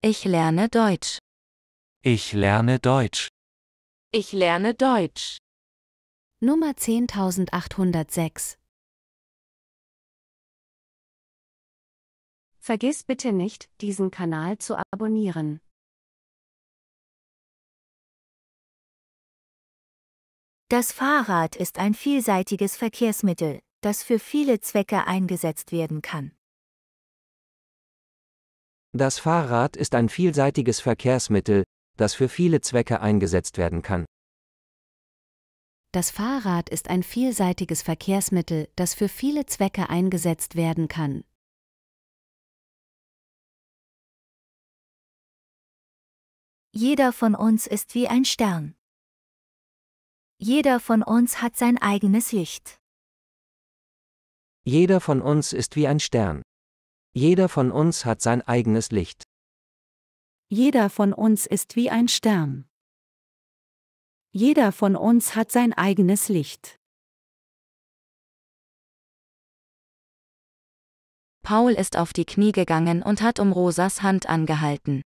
Ich lerne Deutsch. Ich lerne Deutsch. Ich lerne Deutsch. Nummer 10806. Vergiss bitte nicht, diesen Kanal zu abonnieren. Das Fahrrad ist ein vielseitiges Verkehrsmittel, das für viele Zwecke eingesetzt werden kann. Das Fahrrad ist ein vielseitiges Verkehrsmittel, das für viele Zwecke eingesetzt werden kann. Das Fahrrad ist ein vielseitiges Verkehrsmittel, das für viele Zwecke eingesetzt werden kann. Jeder von uns ist wie ein Stern. Jeder von uns hat sein eigenes Licht. Jeder von uns ist wie ein Stern. Jeder von uns hat sein eigenes Licht. Jeder von uns ist wie ein Stern. Jeder von uns hat sein eigenes Licht. Paul ist auf die Knie gegangen und hat um Rosas Hand angehalten.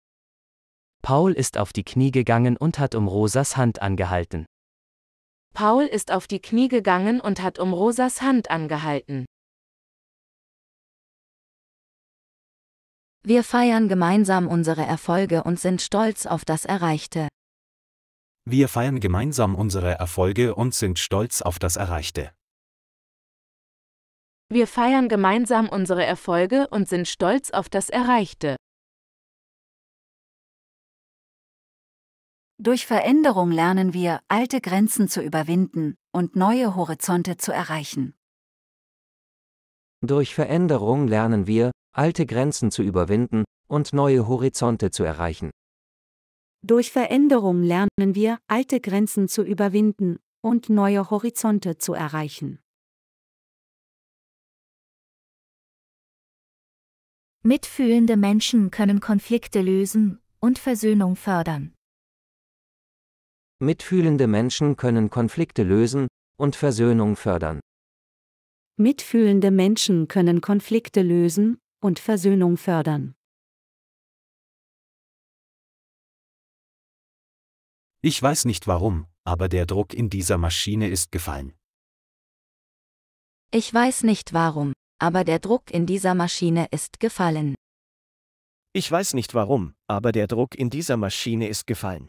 Paul ist auf die Knie gegangen und hat um Rosas Hand angehalten. Paul ist auf die Knie gegangen und hat um Rosas Hand angehalten. Wir feiern gemeinsam unsere Erfolge und sind stolz auf das Erreichte. Wir feiern gemeinsam unsere Erfolge und sind stolz auf das Erreichte. Wir feiern gemeinsam unsere Erfolge und sind stolz auf das Erreichte. Durch Veränderung lernen wir, alte Grenzen zu überwinden und neue Horizonte zu erreichen. Durch Veränderung lernen wir, alte Grenzen zu überwinden und neue Horizonte zu erreichen. Durch Veränderung lernen wir, alte Grenzen zu überwinden und neue Horizonte zu erreichen. Mitfühlende Menschen können Konflikte lösen und Versöhnung fördern. Mitfühlende Menschen können Konflikte lösen und Versöhnung fördern. Mitfühlende Menschen können Konflikte lösen und Versöhnung fördern. Ich weiß nicht warum, aber der Druck in dieser Maschine ist gefallen. Ich weiß nicht warum, aber der Druck in dieser Maschine ist gefallen. Ich weiß nicht warum, aber der Druck in dieser Maschine ist gefallen.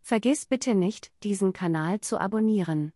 Vergiss bitte nicht, diesen Kanal zu abonnieren.